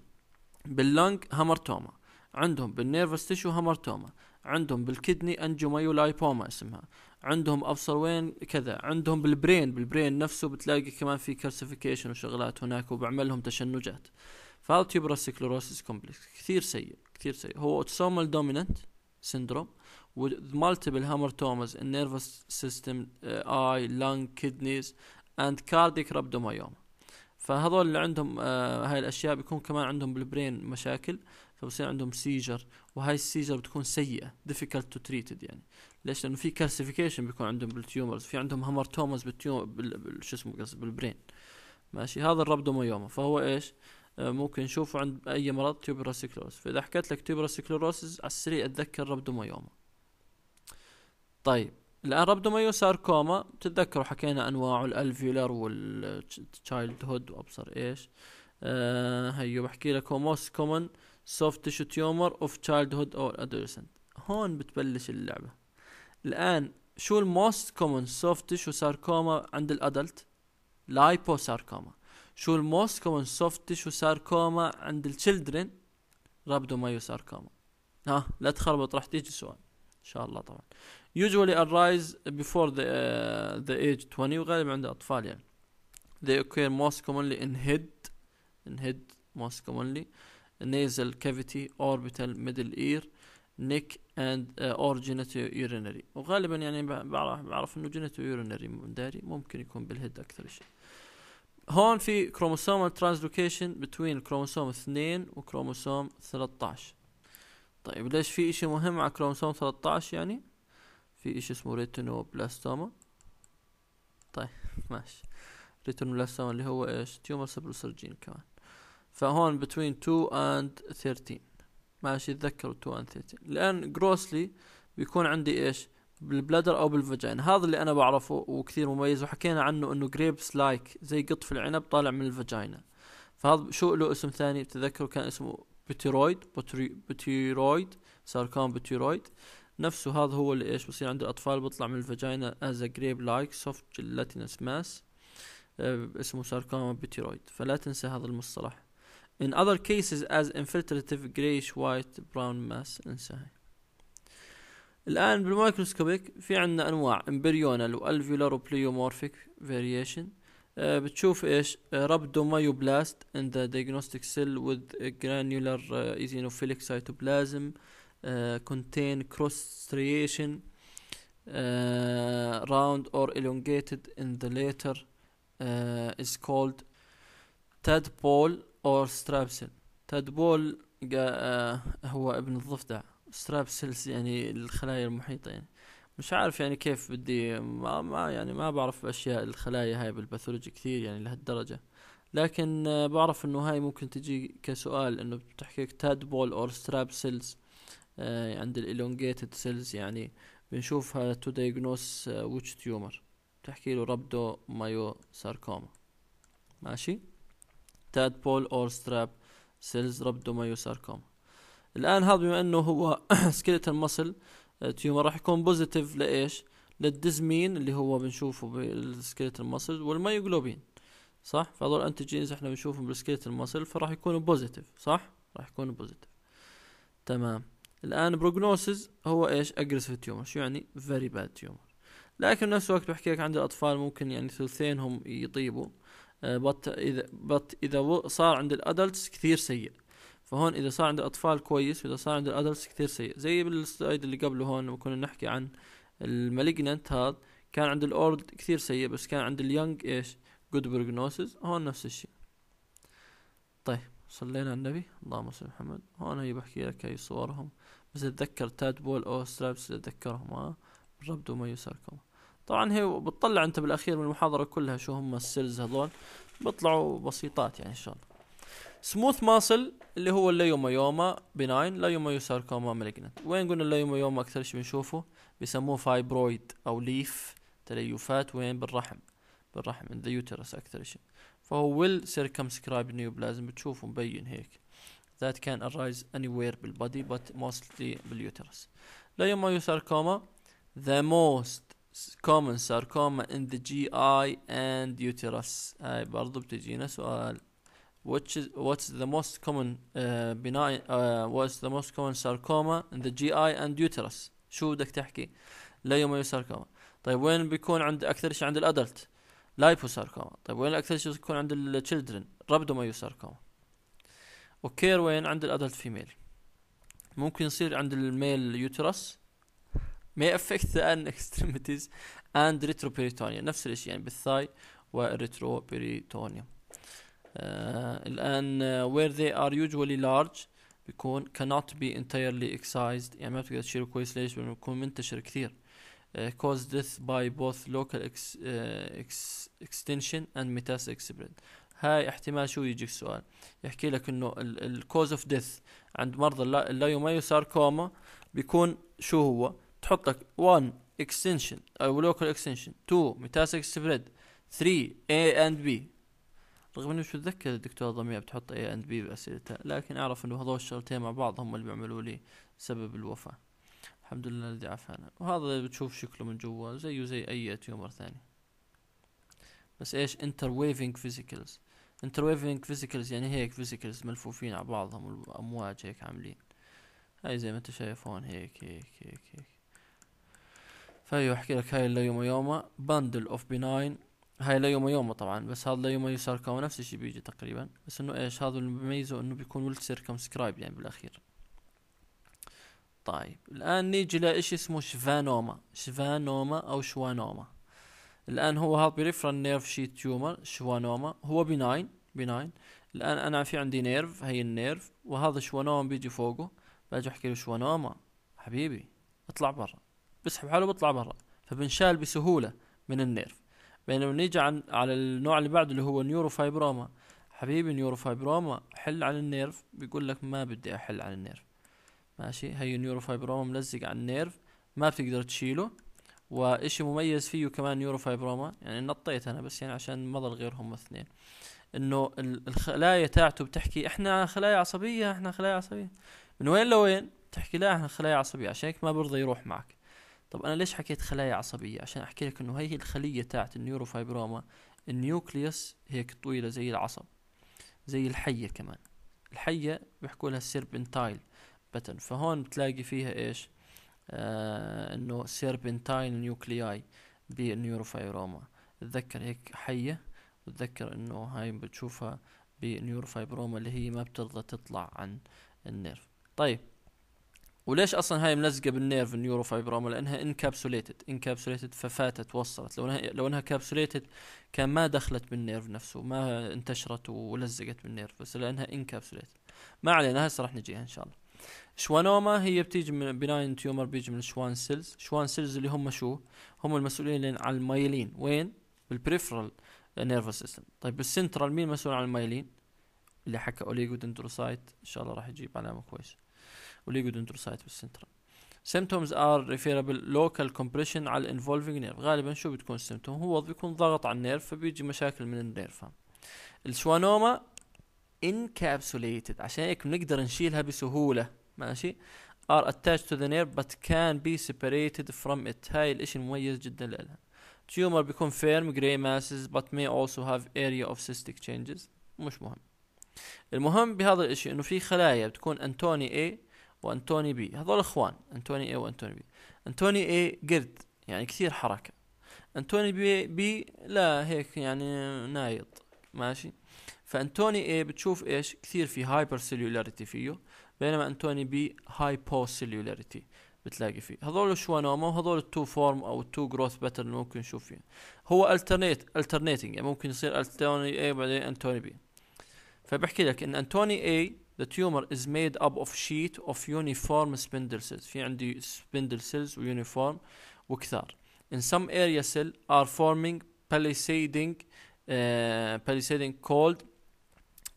باللنج هامرتوما عندهم بالنيرفس تيشو هامرتوما عندهم بالكدني انجيومايولايبوما اسمها عندهم ابصر وين كذا عندهم بالبرين بالبرين نفسه بتلاقي كمان في كالسيفيكيشن وشغلات هناك وبعملهم تشنجات فالتيبرا تيوبرال كومبلكس كثير سيء كثير سيء هو اوتسومال دوميننت سيندروم والمالتيبل multiple النيرفس سيستم اي لانج كيدنيز اند كارديك kidneys فهذول اللي عندهم آه هاي الاشياء بيكون كمان عندهم بالبرين مشاكل فبصير عندهم سيجر وهاي السيجر بتكون سيئه difficult to treat يعني ليش؟ لانه في كالسيفيكيشن بيكون عندهم بالتيومرز في عندهم همر توماس بالتيوم بال... شو اسمه قصدي بالبرين ماشي هذا الربدو دوميوما فهو ايش؟ آه، ممكن نشوفه عند اي مرض تيوبرا فاذا حكيت لك تيوبرا على السريع اتذكر ربدوميوما طيب الان ربدوميو ساركوما تتذكروا حكينا انواعه الالفيولر والتشايلد هود وابصر ايش آه هيو بحكي لك هو موست كومن سوفت تيشو تيومر اوف تشايلد هود او ادولسنت هون بتبلش اللعبه الان شو الموست كومن سوفت تشو ساركوما عند الادلت لايبو ساركوما شو الموست كومن سوفت تشو ساركوما عند التشيلدرن مايو ساركوما ها لا تخربط راح تيجي سؤال ان شاء الله طبعا usually arise before the, uh, the age 20 وغالبا عند اطفال يعني they occur most commonly in head in head most commonly nasal cavity orbital middle ear نيك اند اور جينيتو يورينري وغالبا يعني بعرف بعرف انه جينيتو يورينري داري ممكن يكون بالهيد اكثر شيء هون في كروموسوم ترانسلوكيشن بتوين كروموسوم 2 وكروموسوم 13 طيب ليش في اشي مهم على كروموسوم 13 يعني في اشي اسمه ريتينو بلاستوما طيب [laughs] ماشي ريتينو بلاستوما اللي هو ايش تيومر جين كمان فهون بتوين 2 اند 13 ماشي اتذكر ان ثيتي الان جروسلي بيكون عندي ايش بالبلادر او بالفجين هذا اللي انا بعرفه وكثير مميز وحكينا عنه انه جريبس لايك زي قطف العنب طالع من الفاجينا فهذا شو له اسم ثاني بتذكره كان اسمه بوتيرويد بوتيرويد ساركان بوتيرويد نفسه هذا هو اللي ايش بصير عند الاطفال بيطلع من الفاجينا از جريب لايك سوفت جيلاتينس ماس اسمه ساركوما بتيرويد فلا تنسى هذا المصطلح in other cases as infiltrative grayish white brown mass انتهى الآن بالمايكروسكوبيك في عندنا أنواع امبريونال والفيولار بليومورفيك فاريشن بتشوف ايش رابدومايوبلاست in the diagnostic cell with granular eosinophilic cytoplasm contain cross striation round or elongated in the later is called tadpole اور سترابسل تاد بول آه، هو ابن الضفدع سترابسلس يعني الخلايا المحيطة يعني مش عارف يعني كيف بدي ما, ما يعني ما بعرف اشياء الخلايا هاي بالباثولوجي كثير يعني لهالدرجة لكن آه، بعرف انه هاي ممكن تجي كسؤال انه بتحكيك تاد بول اور ستراب سيلز آه، عند الالونجيتد سيلز يعني بنشوفها تو دايجنوس ويتش تيومر بتحكي له ربدو مايو ساركوما ماشي بول اور ستراب سيلز ربدومايوساركوما الان هذا بما انه هو سكيلتال مسل تيومر راح يكون بوزيتيف لايش؟ للدزمين اللي هو بنشوفه بالسكيلتال مسل والمايوجلوبين صح؟ فهذول الانتيجينز احنا بنشوفهم بالسكيلتال مسل فراح يكونوا بوزيتيف صح؟ راح يكونوا بوزيتيف تمام الان بروجنوسز هو ايش؟ اجريسيف تيومر شو يعني؟ فيري باد تيومر لكن نفس الوقت بحكي لك عند الاطفال ممكن يعني ثلثينهم يطيبوا بط آه، اذا بط اذا صار عند الادلتس كثير سيء فهون اذا صار عند الاطفال كويس واذا صار عند الادلتس كثير سيء زي بالسلايد اللي قبله هون وكنا كنا نحكي عن المالجننت هذا كان عند الاورد كثير سيء بس كان عند اليونج ايش جود بروجنوسيس هون نفس الشيء طيب صلينا على النبي اللهم صل محمد هون هي بحكي لك هي صورهم بس اتذكر تاد بول او سترابس اتذكرهم ها آه. ربدوا ما يسركم طبعا هي بتطلع انت بالاخير من المحاضره كلها شو هم السيلز هذول بيطلعوا بسيطات يعني ان شاء الله سموث ماسل اللي هو اللايوما يوما بناين لايوما يوساركوما مالجنت وين قلنا اللايوما يوما اكثر شيء بنشوفه بسموه فايبرويد او ليف تليفات وين بالرحم بالرحم ذا يوترس اكثر شيء فهو ويل سيركمسكرايب بلازم بتشوفه مبين هيك that can arise anywhere بالبادي but mostly باليوترس لايوما يوساركوما the most common sarcoma in the GI and uterus هاي برضو بتجينا سؤال which is what's the most common uh, benign uh, what's the most common sarcoma in the GI and uterus شو بدك تحكي لا يوم sarcoma طيب وين بيكون عند اكثر شيء عند الادلت لايبوساركوما طيب وين اكثر شيء بيكون عند التشيلدرن رابدومايوساركوما وكير وين عند الادلت فيميل ممكن يصير عند الميل يوترس may affect the end extremities and retroperitoneum نفس الشيء يعني بالثاي والريتروبريتونيوم آه الآن where they are usually large بيكون cannot be entirely excised يعني ما بتقدر تشيله كويس ليش؟ لأنه بيكون منتشر كثير uh, cause death by both local ex, uh, ex, extension and metastatic spread هاي احتمال شو يجيك سؤال يحكي لك انه cause of death عند مرضى اللايوميوساركوما بيكون شو هو تحط لك 1 اكستنشن او لوكال اكستنشن 2 ميتاسك سبريد 3 اي اند بي رغم اني مش متذكر الدكتور ضمير بتحط اي اند بي باسئلته لكن اعرف انه هذول الشغلتين مع بعض هم اللي بيعملوا لي سبب الوفاه الحمد لله الذي عافانا وهذا بتشوف شكله من جوا زيه زي اي تيومر ثاني بس ايش انتر ويفينج فيزيكلز انتر ويفينج فيزيكلز يعني هيك فيزيكلز ملفوفين على بعضهم الامواج هيك عاملين هاي زي ما انت شايف هون هيك هيك هيك هيك فهي يحكي لك هاي اللي يوم يوم باندل اوف بناين هاي لا يوم يوم طبعا بس هذا لا يوم يسار كاو نفس الشيء بيجي تقريبا بس انه ايش هذا اللي بيميزه انه بيكون ولد سيركمسكرايب يعني بالاخير طيب الان نيجي لاشي اسمه شفانوما شفانوما او شوانوما الان هو هذا بريفرال نيرف شيت تيومر شوانوما هو بناين بناين الان انا في عندي نيرف هي النيرف وهذا شوانوما بيجي فوقه باجي احكي له شوانوما حبيبي اطلع برا بسحب حاله بطلع برا فبنشال بسهوله من النيرف بينما نيجي عن على النوع اللي بعده اللي هو نيوروفايبروما حبيبي نيوروفايبروما حل عن النيرف بيقول لك ما بدي احل عن النيرف ماشي هي نيوروفايبروما ملزق على النيرف ما بتقدر تشيله واشي مميز فيه كمان نيوروفايبروما يعني نطيت انا بس يعني عشان ما ضل غيرهم اثنين انه الخلايا تاعته بتحكي احنا خلايا عصبيه احنا خلايا عصبيه من وين لوين تحكي لا احنا خلايا عصبيه عشان هيك ما برضى يروح معك طب انا ليش حكيت خلايا عصبيه عشان احكي لك انه هي هي الخليه تاعت النيوروفايبروما النيوكليوس هيك طويله زي العصب زي الحيه كمان الحيه بيحكوا لها السيربنتايل بتن فهون بتلاقي فيها ايش آه انه سيربنتايل نيوكلياي بالنيوروفايبروما تذكر هيك حيه وتذكر انه هاي بتشوفها بنيوروفايبروما اللي هي ما بترضى تطلع عن النيرف طيب وليش اصلا هاي ملزقه بالنيرف فايبروما لانها انكابسوليتد انكابسوليتد ففاتت وصلت لو انها لو انها كابسوليتد كان ما دخلت بالنيرف نفسه ما انتشرت ولزقت بالنيرف بس لانها انكابسوليتد ما علينا هسه راح نجيها ان شاء الله شوانوما هي بتيجي من بناين تيومر بيجي من شوان سيلز شوان سيلز اللي هم شو هم المسؤولين عن المايلين وين بالبريفرال نيرفس سيستم طيب بالسنترال مين مسؤول عن المايلين اللي حكى اوليجو ان شاء الله راح يجيب علامه كويسه وليجودندروسايت بالسنترال symptoms are referable local compression على involving nerve غالبا شو بتكون symptom هو بيكون ضغط على النيرف فبيجي مشاكل من النيرف السوانوما encapsulated عشان هيك بنقدر نشيلها بسهولة ماشي are attached to the nerve but can be separated from it هاي الاشي المميز جدا لها tumor بيكون firm gray masses but may also have area of cystic changes مش مهم المهم بهذا الاشي انه في خلايا بتكون انتوني A وانتوني بي هذول اخوان انتوني اي وانتوني بي انتوني اي قرد يعني كثير حركة انتوني بي, بي لا هيك يعني نايض ماشي فانتوني اي بتشوف ايش كثير في هايبر سيلولاريتي فيه بينما انتوني بي هايبو سيلولاريتي بتلاقي فيه هذول الشوانوما وهذول التو فورم او التو جروث باترن ممكن نشوف فيه هو الترنيت الترنيتنج يعني ممكن يصير انتوني اي بعدين انتوني بي فبحكي لك ان انتوني اي The tumor is made up of sheet of uniform spindle cells في عندي spindle cells ويونيفورم وكثار In some area cell are forming palisading uh, palisading called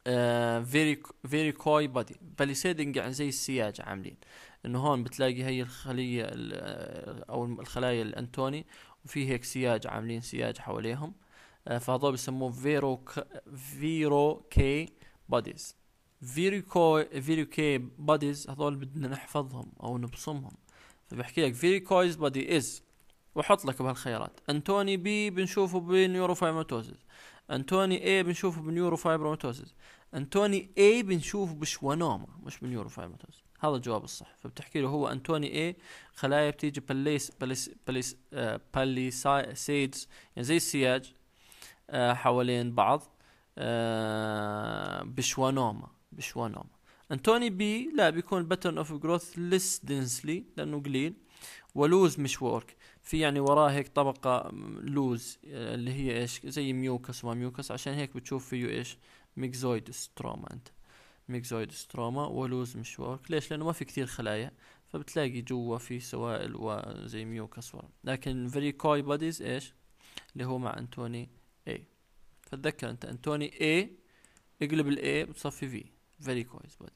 uh, very very body. Palisading يعني زي السياج عاملين انه هون بتلاقي هي الخليه او الخلايا الانتوني وفي هيك سياج عاملين سياج حواليهم فهذول بسموه فيرو فيرو كي بوديز فيريكو فيريكي باديز هذول بدنا نحفظهم او نبصمهم فبحكي لك فيريكويز بادي از وحط لك بهالخيارات انتوني بي بنشوفه فايبروماتوزز انتوني اي بنشوفه فايبروماتوزز انتوني اي بنشوفه بشوانوما مش فايبروماتوزز هذا الجواب الصح فبتحكي له هو انتوني اي خلايا بتيجي بالليس باليس بليس بليس سيدز آه، يعني زي السياج آه، حوالين بعض آه، بشوانوما مش وان انتوني بي لا بيكون باترن اوف جروث لس دنسلي لانه قليل ولوز مش وورك في يعني وراه هيك طبقه لوز آه، اللي هي ايش زي ميوكس وما ميوكس عشان هيك بتشوف فيه ايش ميكزويد ستروما انت ميكزويد ستروما ولوز مش وورك ليش لانه ما في كثير خلايا فبتلاقي جوا في سوائل وزي ميوكس ورا لكن فيري كوي بوديز ايش اللي هو مع انتوني اي فتذكر انت انتوني اي اقلب الاي بتصفي في فيري كويس بودي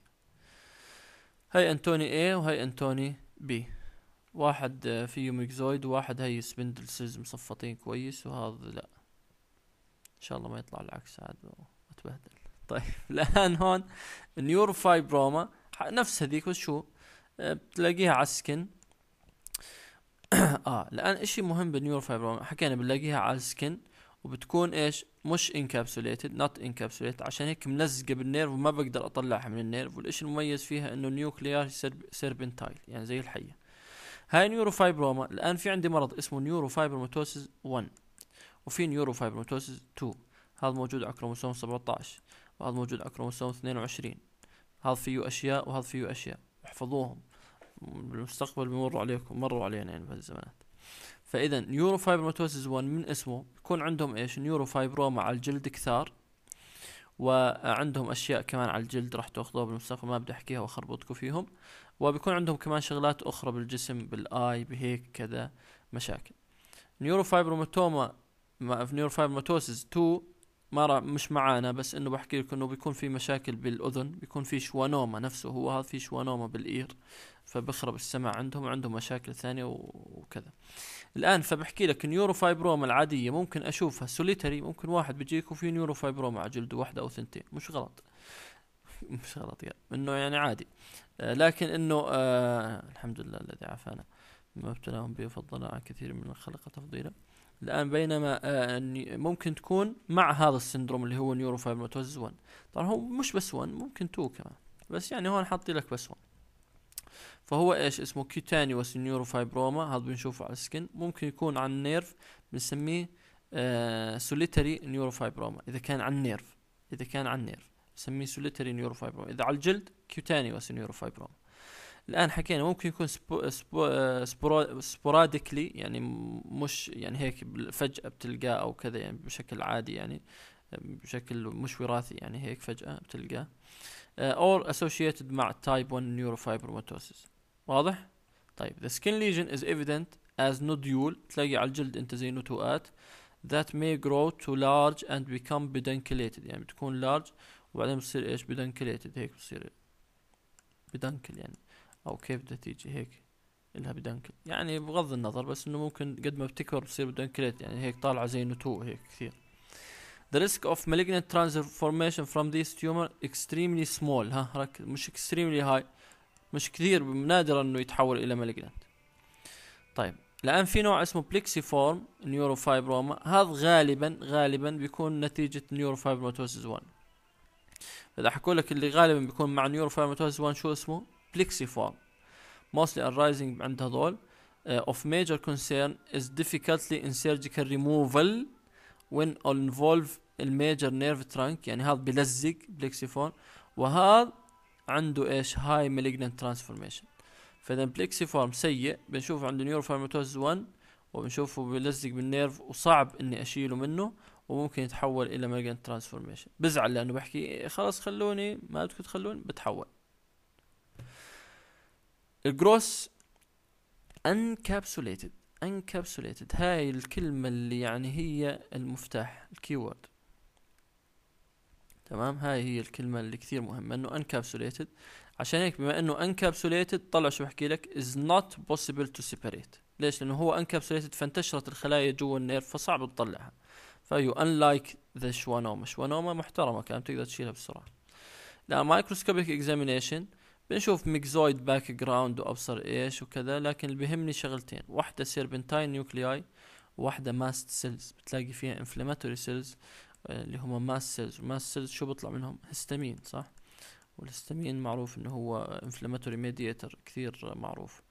هاي انتوني A وهاي انتوني B واحد آه، فيه ميكزويد وواحد هاي سبندل سيلز مصفطين كويس وهذا لا ان شاء الله ما يطلع العكس عاد واتبهدل طيب [laughs] الان هون النيورو فايبروما نفس هذيك بس شو آه، بتلاقيها على السكن [clears throat] اه الان اشي مهم بالنيورو فايبروما حكينا بنلاقيها على السكن وبتكون ايش مش انكابسوليتد نوت انكابسوليتد عشان هيك ملزقه بالنيرف وما بقدر اطلعها من النيرف والشيء المميز فيها انه نيوكليار سيربنتايل يعني زي الحيه هاي نيوروفايبروما الان في عندي مرض اسمه نيوروفايبروماتوسيس 1 وفي نيوروفايبروماتوسيس 2 هذا موجود على كروموسوم 17 وهذا موجود على كروموسوم 22 هذا فيه اشياء وهذا فيه اشياء احفظوهم بالمستقبل بمروا عليكم مروا علينا يعني بهالزمانات فاذا نيورو فايبروماتوسيس 1 من اسمه يكون عندهم ايش نيورو فايبروما على الجلد كثار وعندهم اشياء كمان على الجلد راح تاخذوها بالمستقبل ما بدي احكيها واخربطكم فيهم وبيكون عندهم كمان شغلات اخرى بالجسم بالاي بهيك كذا مشاكل نيورو فايبروماتوما نيورو فايبروماتوسيس 2 ما مش معانا بس انه بحكي لكم انه بيكون في مشاكل بالاذن بيكون في شوانوما نفسه هو هذا في شوانوما بالاير فبخرب السمع عندهم وعندهم مشاكل ثانيه وكذا الان فبحكي لك النيوروفايبروما العاديه ممكن اشوفها سوليتري ممكن واحد بيجيك وفي نيوروفايبروما على جلده واحده او ثنتين مش غلط [laughs] مش غلط يعني انه يعني عادي آه لكن انه آه الحمد لله الذي عافانا ما ابتلاهم به فضلنا عن كثير من الخلق تفضيلا الان بينما آه، ممكن تكون مع هذا السندروم اللي هو نيوروفايبروماتوزيس 1 طبعا هو مش بس 1 ممكن 2 كمان بس يعني هون حاطين لك بس 1 فهو ايش اسمه كيوتانيوس نيوروفايبروما هذا بنشوفه على السكن ممكن يكون على النيرف بنسميه آه سوليتري نيوروفايبروما اذا كان على النيرف اذا كان على النيرف بنسميه سوليتري نيوروفايبروما اذا على الجلد كيوتانيوس نيوروفايبروما الان حكينا ممكن يكون سبو سبو سبو سبوراديكلي يعني مش يعني هيك فجاه بتلقاه او كذا يعني بشكل عادي يعني بشكل مش وراثي يعني هيك فجاه بتلقاه آه، or associated مع type 1 neurofibromatosis واضح طيب the skin lesion is evident as nodule تلاقي على الجلد انت زي نتوءات that may grow to large and become pedunculated يعني بتكون large وبعدين بتصير ايش pedunculated هيك بتصير peduncule يعني او كيف بدها تيجي هيك الها بدنكل يعني بغض النظر بس انه ممكن قد ما بتكبر بتصير بدنكلت يعني هيك طالعه زي نتوء هيك كثير The risk of malignant transformation from this tumor extremely small ها ركز مش extremely high مش كثير نادرا انه يتحول الى malignant طيب الان في نوع اسمه plexiform neurofibroma هذا غالبا غالبا بيكون نتيجة neurofibromatosis 1 اذا حكوا لك اللي غالبا بيكون مع neurofibromatosis 1 شو اسمه plexiform mostly arising عند هذول اوف uh, of major concern is difficulty in surgical removal when all involve الميجر نيرف ترانك يعني هذا بلزق بليكسيفون وهذا عنده ايش هاي مالجنت ترانسفورميشن فاذا بليكسيفورم سيء بنشوفه عنده نيوروفارماتوز 1 وبنشوفه بلزق بالنيرف وصعب اني اشيله منه وممكن يتحول الى مالجنت ترانسفورميشن بزعل لانه بحكي خلاص خلوني ما بدكم تخلوني بتحول الجروس انكابسوليتد انكابسوليتد هاي الكلمة اللي يعني هي المفتاح الكيورد تمام هاي هي الكلمة اللي كثير مهمة انه انكابسوليتد عشان هيك بما انه انكابسوليتد طلع شو بحكي لك از not possible to separate ليش لانه هو انكابسوليتد فانتشرت الخلايا جوا النير فصعب تطلعها فيو unlike ذا شوانوما شوانوما محترمة كانت بتقدر تشيلها بسرعة لا مايكروسكوبيك اكزامينيشن بنشوف ميكزويد باك جراوند وابصر ايش وكذا لكن اللي بيهمني شغلتين واحدة سيربنتاين نيوكلياي واحده ماست سيلز بتلاقي فيها انفلاماتوري آه، سيلز اللي هما ماست سيلز وماست سيلز شو بيطلع منهم هستامين صح والهستامين معروف انه هو انفلاماتوري ميدياتر كثير معروف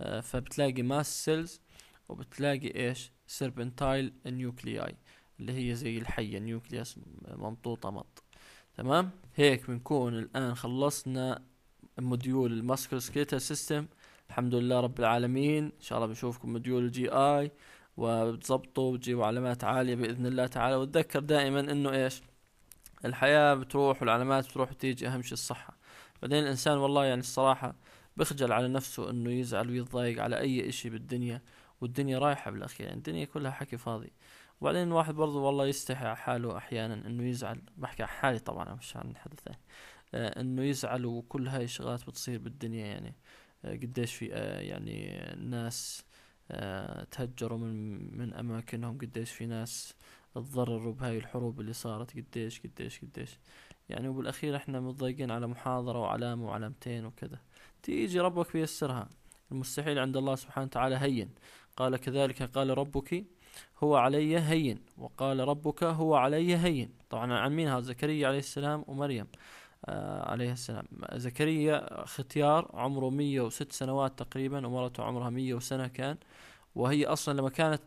آه، فبتلاقي ماست سيلز وبتلاقي ايش سيربنتايل نيوكلياي اللي هي زي الحية نيوكلياس ممطوطة مط تمام هيك بنكون الان خلصنا موديول الماسكل سكيتا سيستم الحمد لله رب العالمين ان شاء الله بنشوفكم موديول الجي اي وبتظبطوا وتجيبوا علامات عاليه باذن الله تعالى وتذكر دائما انه ايش الحياه بتروح والعلامات بتروح وتيجي اهم شيء الصحه بعدين الانسان والله يعني الصراحه بخجل على نفسه انه يزعل ويتضايق على اي اشي بالدنيا والدنيا رايحه بالاخير يعني الدنيا كلها حكي فاضي وبعدين الواحد برضه والله يستحي على حاله احيانا انه يزعل بحكي على حالي طبعا مش عن حد ثاني آه، انه يزعل وكل هاي الشغلات بتصير بالدنيا يعني آه، قديش في آه، يعني ناس تهجروا من من اماكنهم قديش في ناس تضرروا بهاي الحروب اللي صارت قديش قديش قديش يعني وبالاخير احنا متضايقين على محاضره وعلامه وعلامتين وكذا تيجي ربك بيسرها المستحيل عند الله سبحانه وتعالى هين قال كذلك قال ربك هو علي هين وقال ربك هو علي هين طبعا عن مين هذا زكريا عليه السلام ومريم آه، عليه السلام زكريا ختيار عمره 106 سنوات تقريبا ومرته عمرها 100 سنة كان وهي أصلا لما كانت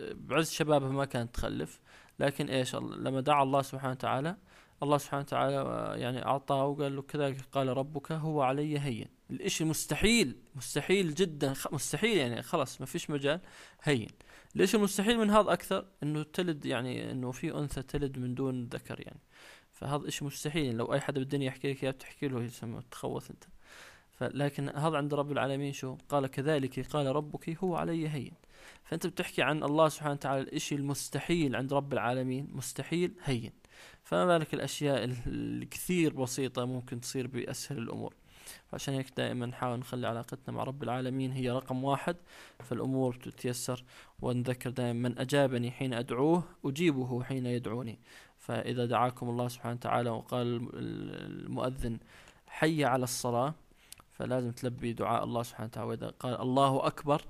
بعز شبابها ما كانت تخلف لكن إيش لما دعا الله سبحانه وتعالى الله سبحانه وتعالى آه، يعني أعطاه وقال له كذلك قال ربك هو علي هين الإشي مستحيل مستحيل جدا مستحيل يعني خلاص ما فيش مجال هين ليش المستحيل من هذا أكثر إنه تلد يعني إنه في أنثى تلد من دون ذكر يعني فهذا إشي مستحيل يعني لو أي حدا بالدنيا يحكي لك إياه بتحكي له تخوث أنت فلكن هذا عند رب العالمين شو قال كذلك قال ربك هو علي هين فأنت بتحكي عن الله سبحانه وتعالى الإشي المستحيل عند رب العالمين مستحيل هين فما بالك الأشياء الكثير بسيطة ممكن تصير بأسهل الأمور فعشان هيك دائما نحاول نخلي علاقتنا مع رب العالمين هي رقم واحد فالأمور تتيسر ونذكر دائما من أجابني حين أدعوه أجيبه حين يدعوني فإذا دعاكم الله سبحانه وتعالى وقال المؤذن حي على الصلاة فلازم تلبي دعاء الله سبحانه وتعالى وإذا قال الله أكبر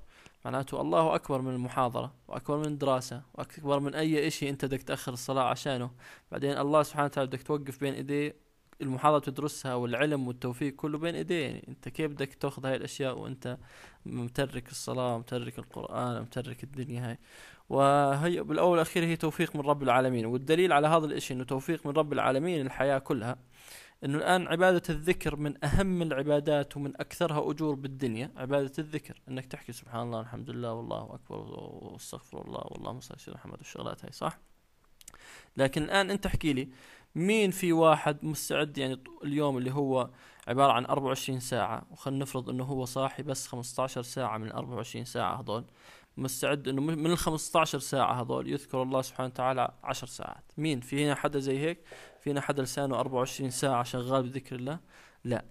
معناته الله أكبر من المحاضرة وأكبر من الدراسة وأكبر من أي إشي أنت بدك تأخر الصلاة عشانه بعدين الله سبحانه وتعالى بدك توقف بين إيديه المحاضره تدرسها والعلم والتوفيق كله بين ايديه يعني انت كيف بدك تاخذ هاي الاشياء وانت مترك الصلاه مترك القران مترك الدنيا هاي وهي بالاول والاخير هي توفيق من رب العالمين والدليل على هذا الشيء انه توفيق من رب العالمين الحياه كلها انه الان عباده الذكر من اهم العبادات ومن اكثرها اجور بالدنيا عباده الذكر انك تحكي سبحان الله الحمد لله والله اكبر واستغفر الله والله مصلي على محمد والشغلات هاي صح لكن الان انت احكي لي مين في واحد مستعد يعني اليوم اللي هو عبارة عن 24 ساعة وخلينا نفرض انه هو صاحي بس 15 ساعة من 24 ساعة هذول مستعد انه من ال 15 ساعة هذول يذكر الله سبحانه وتعالى 10 ساعات، مين؟ في هنا حدا زي هيك؟ في هنا حدا لسانه 24 ساعة شغال بذكر الله؟ لا.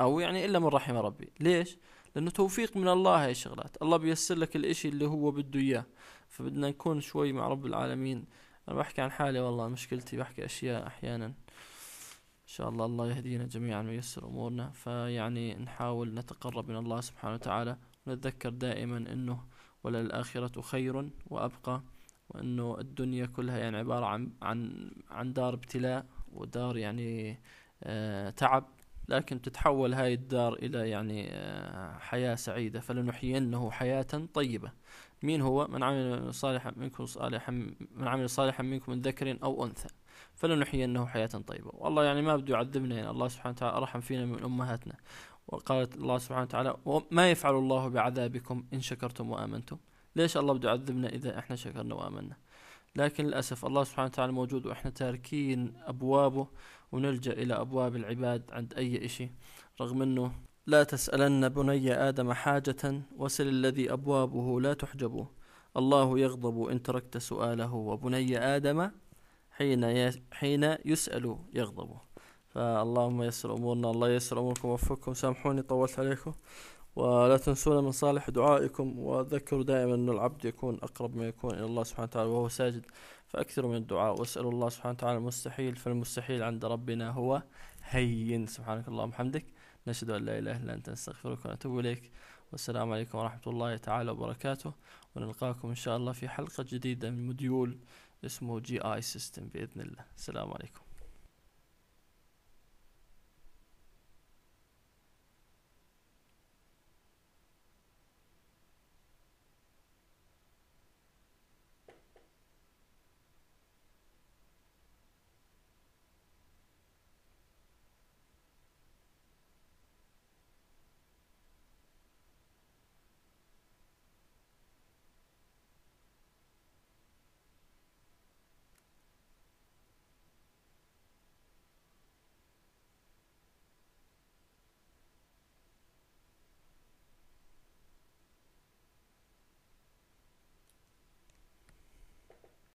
او يعني الا من رحم ربي، ليش؟ لانه توفيق من الله هاي الشغلات، الله بيسر لك الاشي اللي هو بده اياه، فبدنا نكون شوي مع رب العالمين أنا بحكي عن حالي والله مشكلتي بحكي أشياء أحيانا إن شاء الله الله يهدينا جميعا وييسر أمورنا فيعني نحاول نتقرب من الله سبحانه وتعالى ونتذكر دائما أنه وللآخرة خير وأبقى وأنه الدنيا كلها يعني عبارة عن عن عن دار ابتلاء ودار يعني آه تعب لكن تتحول هاي الدار إلى يعني آه حياة سعيدة فلنحيينه حياة طيبة مين هو من عمل صالحا منكم صالحا من عمل صالحا منكم من ذكر أو أنثى فلنحيينه حياة طيبة والله يعني ما بده يعذبنا يعني الله سبحانه وتعالى رحم فينا من أمهاتنا وقالت الله سبحانه وتعالى وما يفعل الله بعذابكم إن شكرتم وآمنتم ليش الله بده يعذبنا إذا إحنا شكرنا وآمنا لكن للأسف الله سبحانه وتعالى موجود وإحنا تاركين أبوابه ونلجأ إلى أبواب العباد عند أي شيء رغم أنه لا تسألن بني آدم حاجة وسل الذي أبوابه لا تحجب الله يغضب إن تركت سؤاله وبني آدم حين حين يسأل يغضب فاللهم يسر أمورنا الله يسر أموركم ووفقكم سامحوني طولت عليكم ولا تنسونا من صالح دعائكم وذكروا دائما أن العبد يكون أقرب ما يكون إلى الله سبحانه وتعالى وهو ساجد فأكثروا من الدعاء واسألوا الله سبحانه وتعالى المستحيل فالمستحيل عند ربنا هو هين سبحانك اللهم وبحمدك نشهد أن لا إله إلا أنت نستغفرك ونتوب إليك والسلام عليكم ورحمة الله تعالى وبركاته ونلقاكم إن شاء الله في حلقة جديدة من مديول اسمه جي آي سيستم بإذن الله السلام عليكم